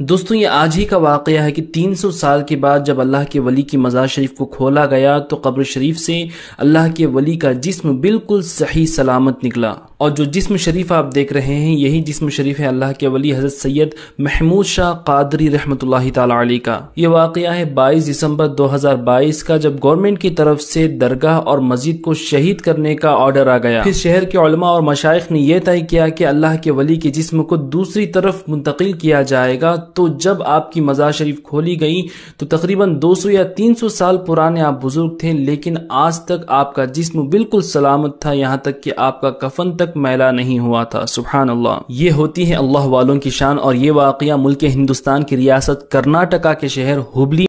दोस्तों ये आज ही का वाक़ है कि 300 साल के बाद जब अल्लाह के वली की मज़ार शरीफ को खोला गया तो कब्र शरीफ से अल्लाह के वली का जिस्म बिल्कुल सही सलामत निकला और जो जिस्म शरीफ आप देख रहे हैं यही जिस्म शरीफ है अल्लाह के वली हज़रत सैयद महमूद शाह कादरी रहमत ताली का ये वाक़ है बाईस दिसंबर दो का जब गवर्नमेंट की तरफ से दरगाह और मस्जिद को शहीद करने का ऑर्डर आ गया फिर शहर के उलमा और मशाइ ने यह तय किया कि अल्लाह के वली के जिसम को दूसरी तरफ मुंतकिल किया जाएगा तो जब आपकी मज़ार शरीफ खोली गई तो तकरीबन 200 या 300 साल पुराने आप बुज़ुर्ग थे लेकिन आज तक आपका जिस्म बिल्कुल सलामत था यहाँ तक कि आपका कफन तक मैला नहीं हुआ था सुबह अल्लाह ये होती है अल्लाह वालों की शान और ये वाकया मुल्क हिंदुस्तान की रियासत कर्नाटका के शहर हुबली